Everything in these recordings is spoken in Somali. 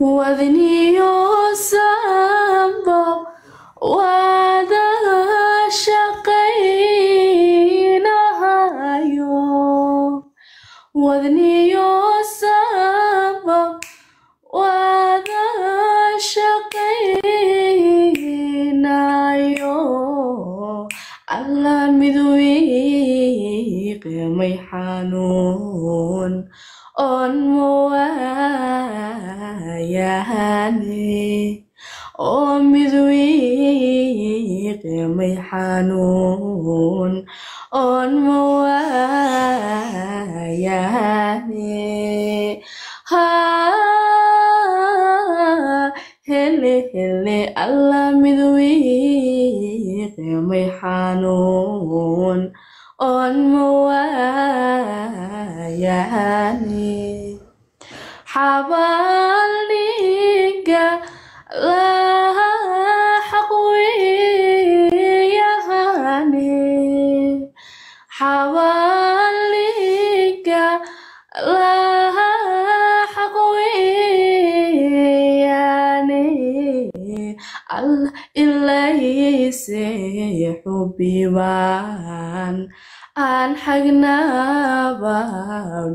وابني يسبح بمحنون مواياني ها هلي هلي الله مدويق محنون on مواياني حبايبي biwaan aan xagnaaba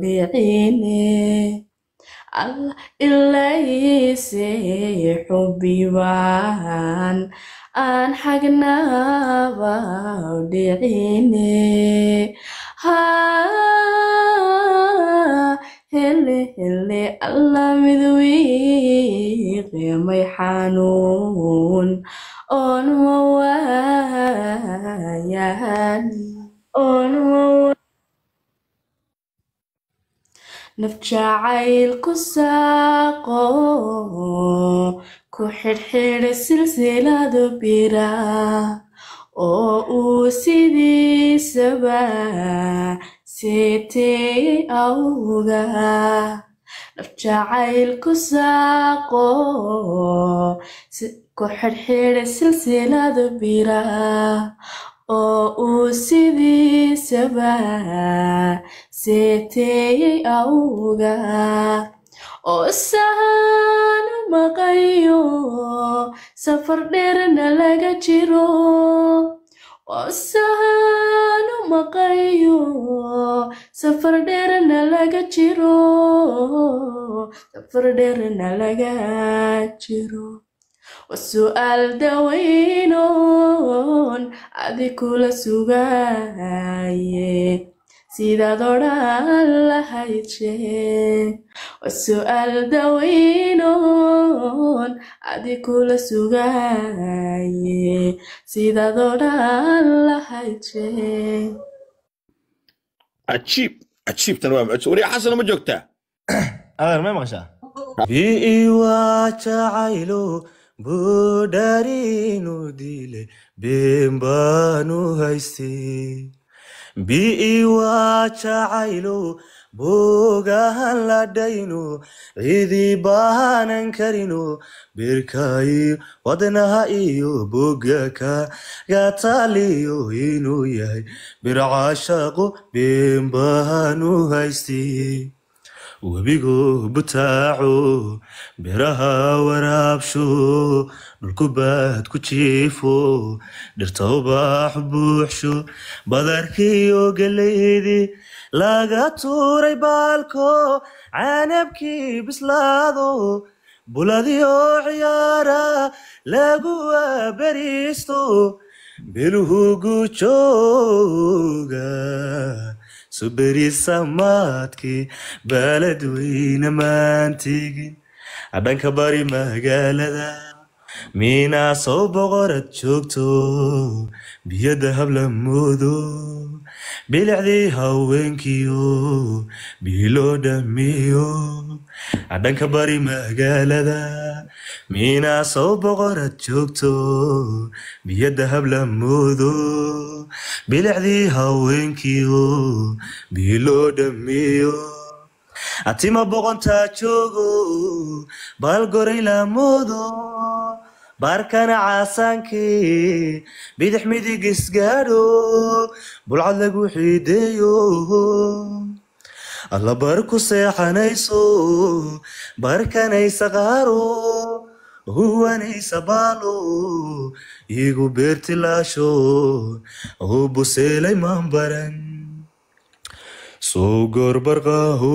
dhicine alla ilayse xubiwaan aan xagnaaba dhicine hele hele alla mid wiiqimay xanuun oon wawaayaan oon ku saaqo ku xidhxidha silsilado bira oo uu sidiisaba seeteeyey awga naf ku saaqo ku xidhxidha silsilada bira oo uu sidiisaba seeteeyey awga oo isahaana maqayo safar dheerna laga jiro osahaanu maqayo safar dheerna laga jiro safar dheerna laga jiro وسؤال dawaynoon adi kula sugaaye sidaad odhan lahayd sheeg wasu'aal dawaynoon adi kula sugaaye sidaad odhan lahayd sheeg ajiib ajiibtan waa mucjis wariya xasana ma joogtaa adeer may maqashaa biiwaa jacaylo buudhariinu dile beenbaanu hayste bi'i waa jacaylo boogahan ladhayno cidii baahanan karino birkaayo wadnaha iyo boga kagataaliyo inuu yahay bircashaqo beenbaanu hayste webigu butaaco beeraha waraabsho dhulkubaad ku jiifo dhirta ubax buuxsho badarkiiyo galeydii laga tuuray baalko caanabkii bislaado buladiyo ciyaara laguwa beriisto biluhu gujooga suberi samaadkii baaladweyne maantigin dhanka bari magaalada miinaa sow boqorad joogto biyadda habla moodo bilicdii haweenkiyo biiloo dhamiyo dhanka bari magaalada miinaa soo boqorad joogto biyo dahab la moodo bilicdii haweenkiio biyo loo dhammeeyo atima boqontaa joogo baal goray la moodo baarkana caasaankii bidix midig isgaadho bulcad lagu xiideeyo allabar ku seexanayso baarkanay huwanaysa baalo igu beertilaasho hubu seelay maan baran soo goorbarqaaho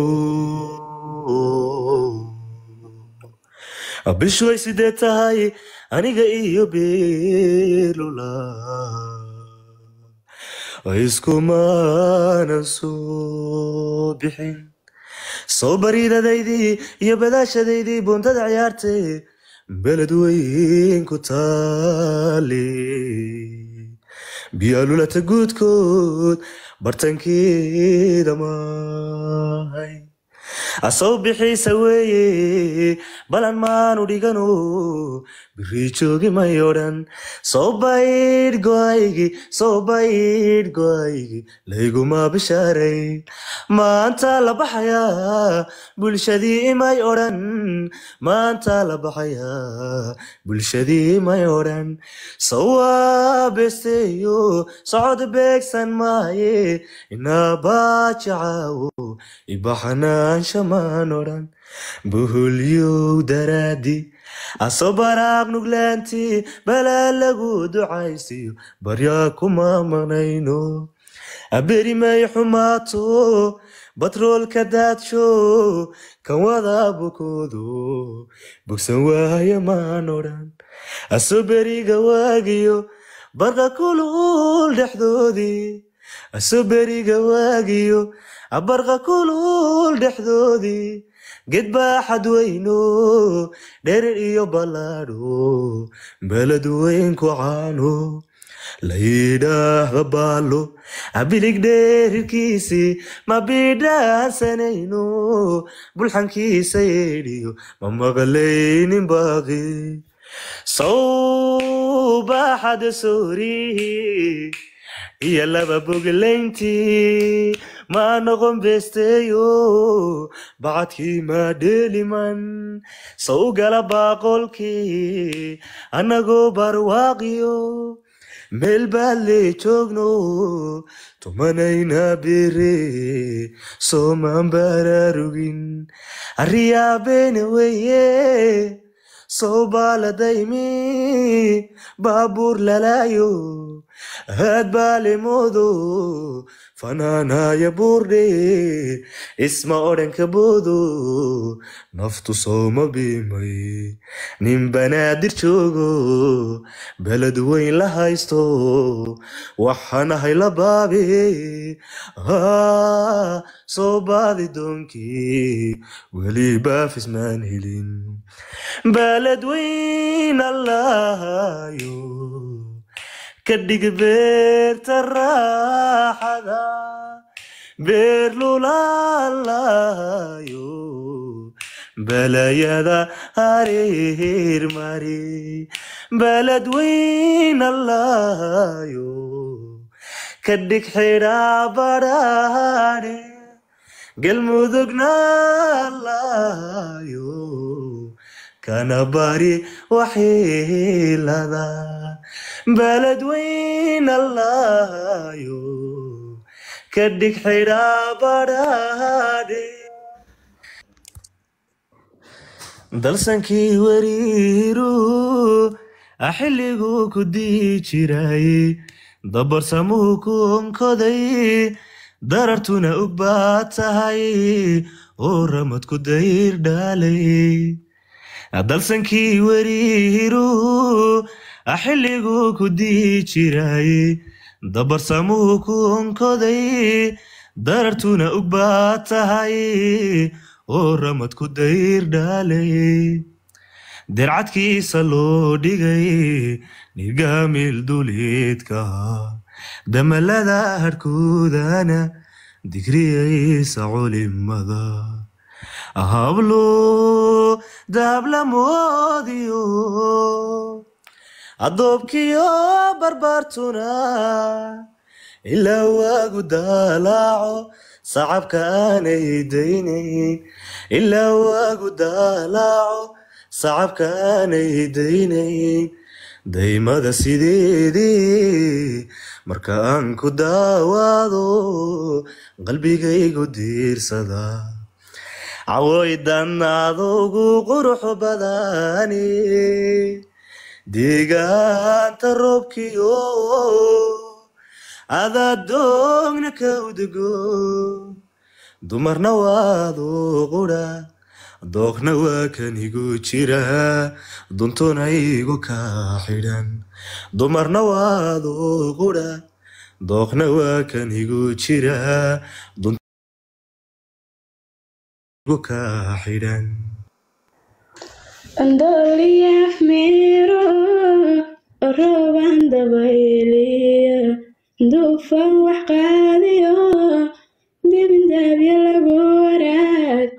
bishuway sidee tahay aniga iyo beelula iskumaanan soo bixin soo bariidadaydii iyo badaashadaydii buundada ciyaarte beledweyn ku taali biyaalulata guudkood bartankeeda maahay asoo bixiisa weeye balan maanu dhigano birjoogi may odhan soo baydh goaygi soo baydh goaygi layguma bishaaray maanta la baxayaa bulshadii imay odhan maanta la baxayaa bulshadii imay odhan sawaabeesteyo socod beegsan maaye inaabajacaawo ibaxanaanshamaan odhan buhulyow daraadi aso baraaq nuglaantii balaa lagu ducaysiyo baryaa kuma maqnayno aberi may xumaato batroolka daadsho kan wadaa bukoodo bogsan waayo maan odhan aso beriga waagiyo barqa kulul dhexdoodii aso beriga waagiyo barqa kulul dhexdoodii gedbaaxad weyno dherer iyo ballaadho beled weyn ku caano layidhaahda baalo abilig dherirkiisi mabidhaasanayno bulxankiisa yeedhiyo ma maqlaynin baaqi sawbaaxada soori iyo laba boglayntii maanoqon beesteeyo bacadkii maadheeliman sow gala baaqolkii annagoo barwaaqiyo meel baad lee joogno tumanayna beere soomaan baaraarugin arriyaabeene weye sow baa la daymi baabuur lalaayo aad baa lemodo fanaanaya buurdhe isma odhanka boodo naftu sooma biimay nin banaadir joogo beled weyn la haysto waxanahay la baabe soo baadi doonkii weli baafismaan helin beled weyn allahayo ka dhig beerta raaxada beer lulaalayo balayada hareermari baladweynalayo ka dhig xidhaa badhaadhe galmudugnaalayo kana bari waxyeelada baladweyn allahayo ka dhig xidhaa badhaadhe dalsankii weriiru axilligu ah ku dii jiray dabarsamuu ku onkoday darartuna og baa tahay oo ramad ku dayr dhaalay dalsankii werihiru axilliguu ku dii jiray dabarsamuu ku onkoday darartuna ug baa tahay oo ramad ku dayr dhaalay dircadkiisa loo dhigay nigaamil duliidkaha damalada harkoodana digriyaysa culimada hablu dahabla moodiyo addoobkiyo barbaartuna ilaa waagu daalaaco sacabka aanay daynayn ilaa waagu daalaaco sacabka aanay daynayn daymada sideedii marka aan ku daawaado qalbigaygu diirsadaa cawaydan adugu qurux badani deegaanta roobkiyo adaad doogna kawdego dumarna waadu qura dookna waa kan igu jira duntuna igu ka xidhan dumarna waadu qura dookna waa kan igu jira وكاحدا انظر لي حميرا الروبا دبيليا duufan wax qaadiyo dibindaabyo lagu waraag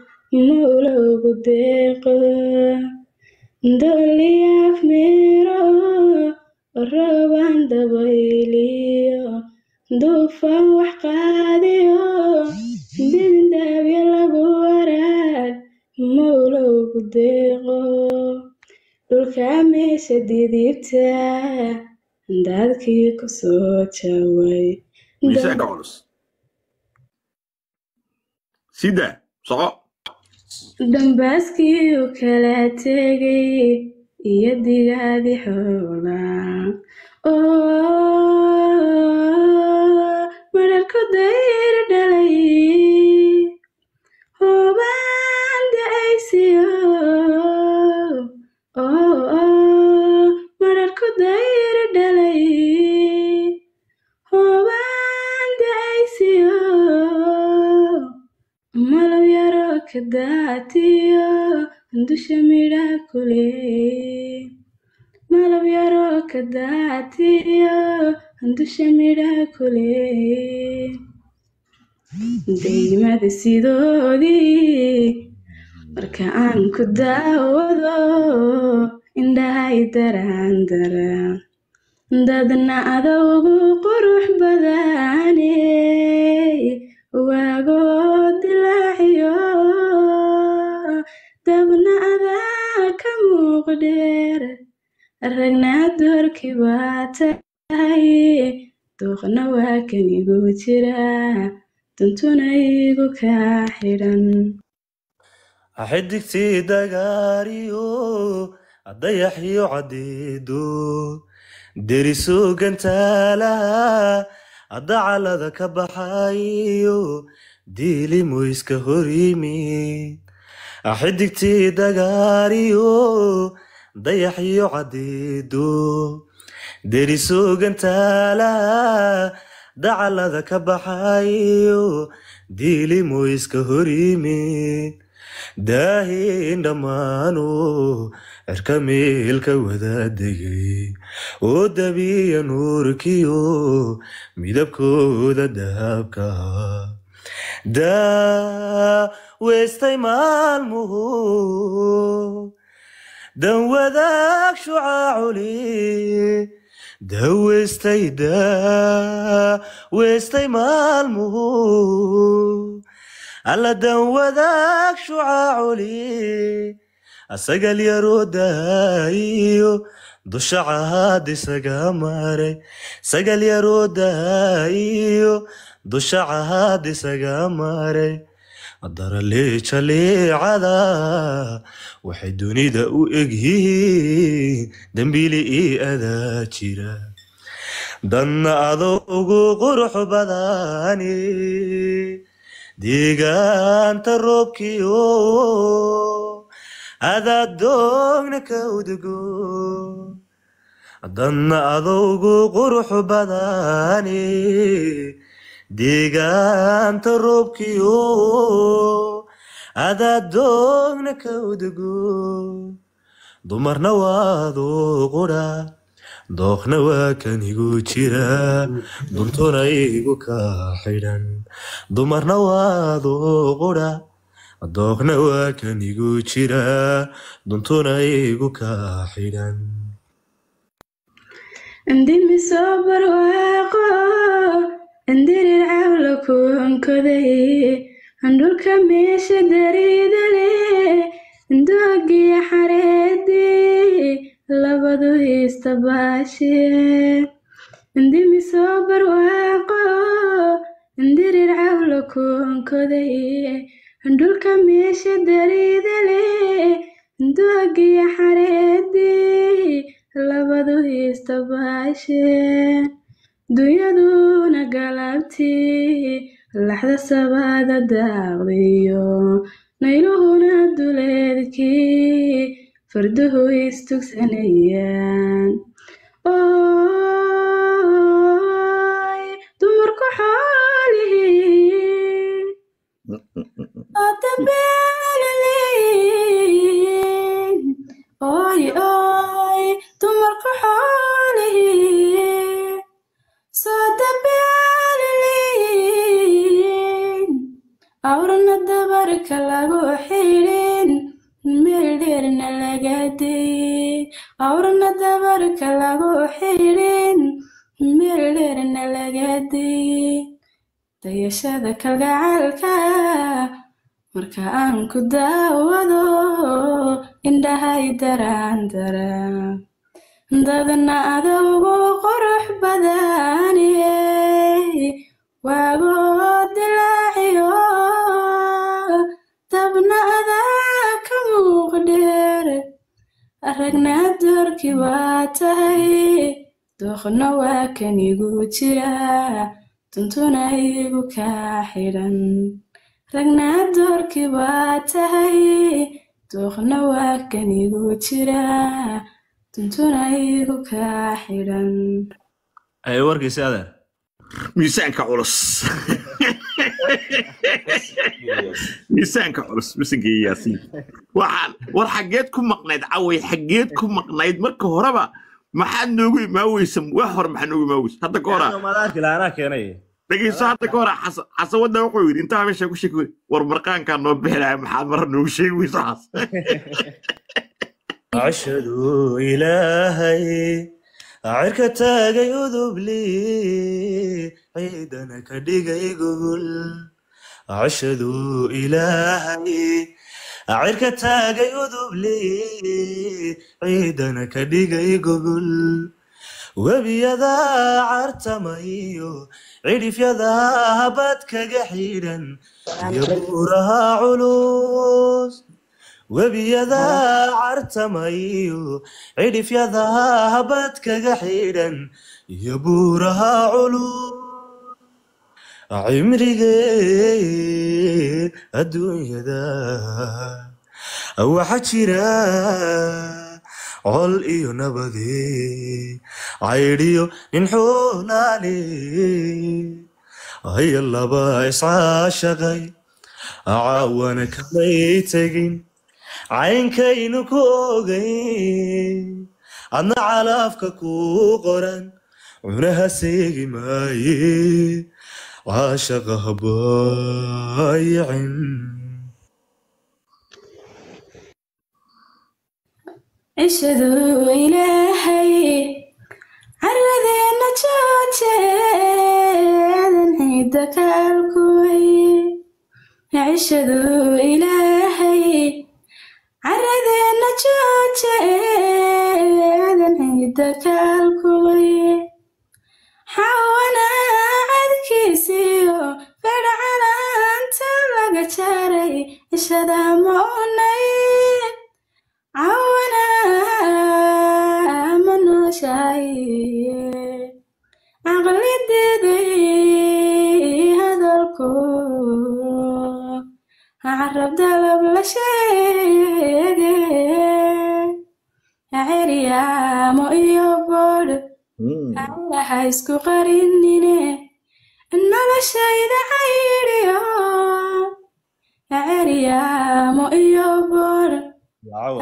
mawlowgu deeqo doliyaaf miro roobaan dabayliyo duufan wax qaadiyo dibindaab lagu deeqo dhulka meesha didibta handaalkii kusoo jaway dambaskii u kala tegay iyo digaadi xoolaan oo oh, mararku dayr dhalay kadaatiyo ndusha midhaakule malab yaro kadaatiyo ndusha midhaakule daymada sidoodii marka aan ku daawado indhahay daraan dara dadna ada ugu qurux badane waago dheere aragnaadorki waa tahaye dooqna waa kan igu jiraa duntuna igu kaa xidhan xidigtii dagaariyo adayaxyo caddeedo derisugantaalaha addacalada ka baxayo diilimoyska iska yimid xidigtii dagaariyo dayaxyo cadeedo taala dacalada ka baxayo iska horimin daahin dhammaano cirkamiilka degay oo dabiya nuurkiyo midabkooda dahabkaa daa weystay maalmuhu dawadaag shucaaculi daweystay daweystay maalmuhu alla dawadaag shucaaculi asagal yaroodaayo dushacahaad isaga maray sagal yaroodaayo dushacahaad isaga maray adaralee jaleecada waxay dunida u egyihiin dembiili ii adaa jira danna adugu qurux badani deegaanta roobkiyo adaad doogna ka udgo danna adugu qurux badani deegaanta roobkiyo adaad doogna ka udego dumarna waaduu qudha dooqna waa kan igu jira duntuna igu ka xidhan dumarna waaduu qudha dooqna waa kan igu jira duntuna igu ka xidhan andirir cawla kuhankoday andhulka meesha daridale andoogiya xareedii labadu hiista baashe andimi barwaaqo andirir cawla kuhankoday andhulka meesha daridale andoogiya xareedii labadu hiista baashe dunyadu laxda sabaada daaqdiyo nayluhuna duleedkii farduhu istugsanayaan dumarku xoolihii cirka lagu xidhin meel dheerna laga dayin awrna dabarka lagu xidhin meel dheerna laga dayin dayashada kalgacalka marka aan ku daawado indhahay daraan daraan dadna adugu qorux badaniye waago dilaaciyo aragnaa doorkii waa tahay dooqna waa kan igu jira tuntuna igu kaa xidhan ragnaa doorkii waa tahay dooqna waa kan igu jira tuntuna igu kaa xidhan warkiisi adeer miisaanka culus miisaanka culus misankii waxaan war xaggeed ku maqnayd caway xaggeed ku maqnayd marka horeba maxaad noogu imaaweysa wax hore maxaa noogu imaaweysa hadda ka ah. dhegeyso hadda ka horaa ah. xasawadda wuxuu yidhi intaa meesha ku sheegi war marqaankaa noo bixilaya maxaad marar noogu sheegi weysaas ashhadu ilaahay cirka taagay udub ciidana ka dhigay gogol coshaduu ilaahay cirka taagay uduble ciidana ka dhigay gogol webiyadaa cartamayo cidhifyadaa habad kaga xidhan iyo buuraha culus webiyadaa cartamayo cidhifyadaa habad kaga xidhan iyo buuraha culus cimrigay adduunyada waxa jira col iyo nabadi caydhiyo nin xunaani ayo laba iscaashaqay caawana kamay tegin caynkaynu ku ogayn adna calaafka ku qoran cunaha seegi maaye وعاشقها بايع اشهدوا إلهي carradeena joojeedan hida kaalkuwaye cishadu ilaahay carradeena joojeedan hida kaalkuwaye شدام ونيت عونا من رشاي أغلي ديدي هذا الكون عرب دلب لشيقي عريا مو إيوبول عرها يسكو قرينيني إن لا شيء دعيريو aceryaamo iyo boor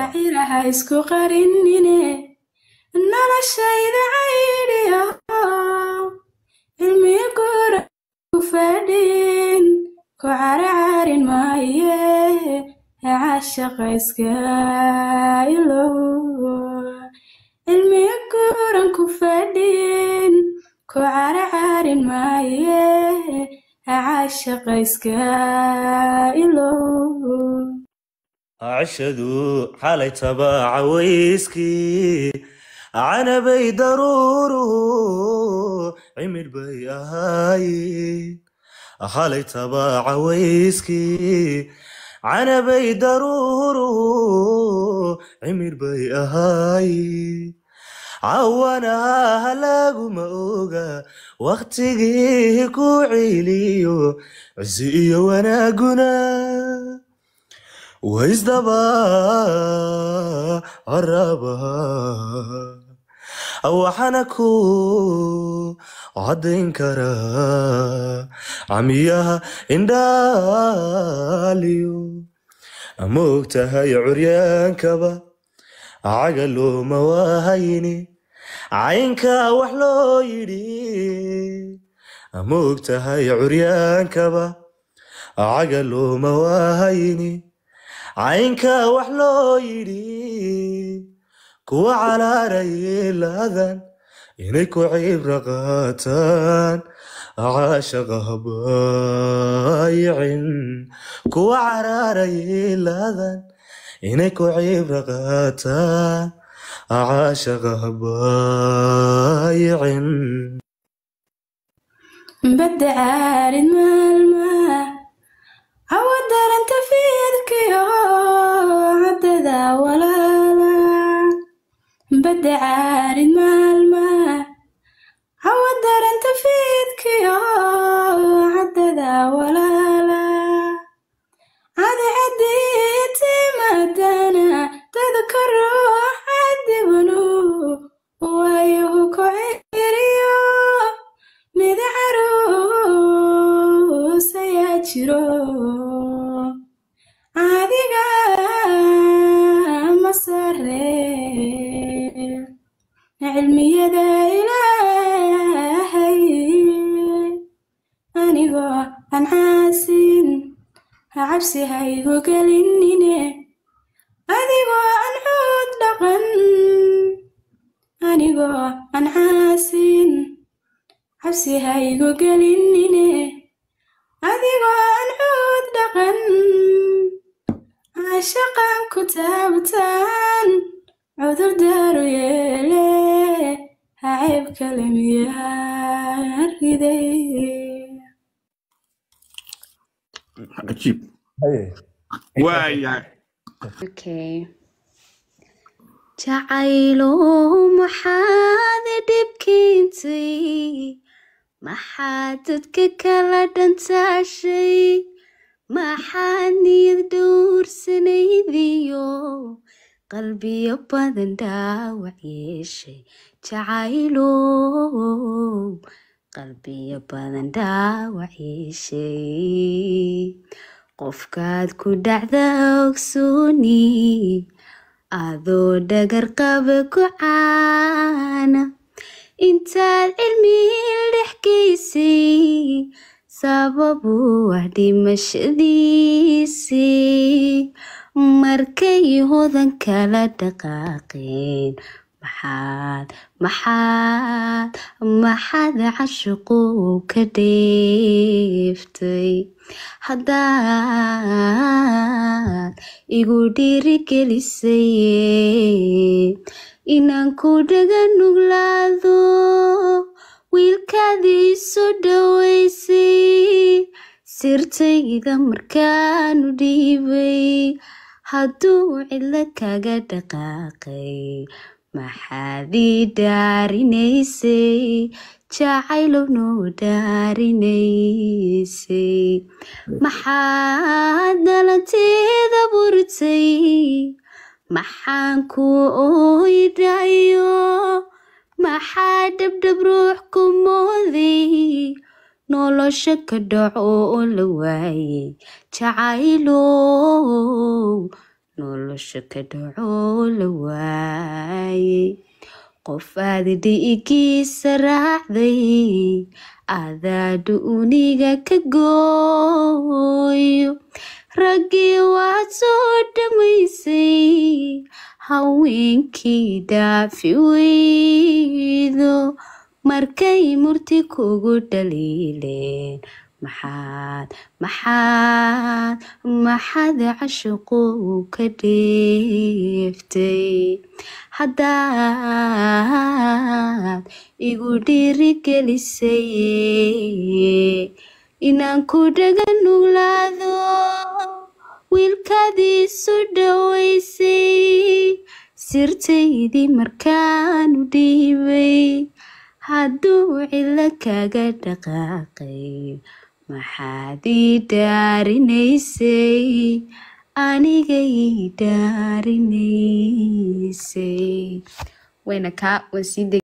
aciraha isku qarinine noloshayda caydhiyo cilmi guura ku fadhin ku caracarin maaye caashaqa iska ilow cilmi guuran ku fadhin ku caracarin maaye caashaqa iska ilow cashadu xalay tabaaca wayskii canabay daruuru cimir bay ahaayen xalay tabaaca wayskii canabay daruuru cimir bay ahaayen cawanaa halaguma oga wakhtigii ku ciliyo cusi iyo wanaaguna waisdaba caraba waxaana ku caddayn karaa camiyaha indhaaliyo ma og tahay curyaankaba caga looma waahayni caynka wax loo yidhi ma og tahay curyaankaba cagaluma waahayni caynka wax loo yidhi kuwa calaarayilaadan inay ku cibra qaataan caashaqa habaayicin kuwa caraarayilaadan inay ku cibra qaataan عاشقه بايع بدي عارض ملمى عودر انت في يدك عددا ولا لا بدي عارض ملمى عودر kutaabitaan cudur daaru yeelee hacayb kale miyaa riday عجيب وايا اوكي جعيلو محاد دبكينتي ما حددك كلا دنتاشي maxaan niyad dhowrsanaydiyo qalbiyo badan dhaawac yeeshay jacaylow qalbiyo badan dhaawac yeeshay qofkaad ku dhacda ogsooni adoo dhagar qaba ku caana intaad cilmi dhexgaysay sababu wax dhimashadiisii markay hodan kala dhaqaaqeen maxaad maxaad maxaad cashuqu ka dheeftay haddaad igu dhiirigelisay inaan ku dhaga nuglaado wiilkaadii isu dhoweysay sirtayda markaanu dhiibay hadduu cidlo kaga dhaqaaqay maxaadii ii dhaarinaysay jacaylow noo dhaarinaysay maxaad dhalanteeda burtay maxaan ku oydayo maxaa dhabdhab ruux ku mooday nolosha ka dhaco oo la waayey jacaylow nolosha ka dhaco oo la waayey qof aad dhiigiisa raacday aadaadu uniga ka gooyo raggii waad soo dhamaysay haweenkii daafi weydo markay murti kugu dhaliileen maxaad maxaad maxaad cashuqu ka dheeftay haddaad igu dhiirigelisay inaan ku dhagan nuglaado wiilkadiisu dhowaysay sirtaydii markaanu dhiibay hadduu cilo kaga dhaqaaqay maxaad ii dhaarinaysay aniga ii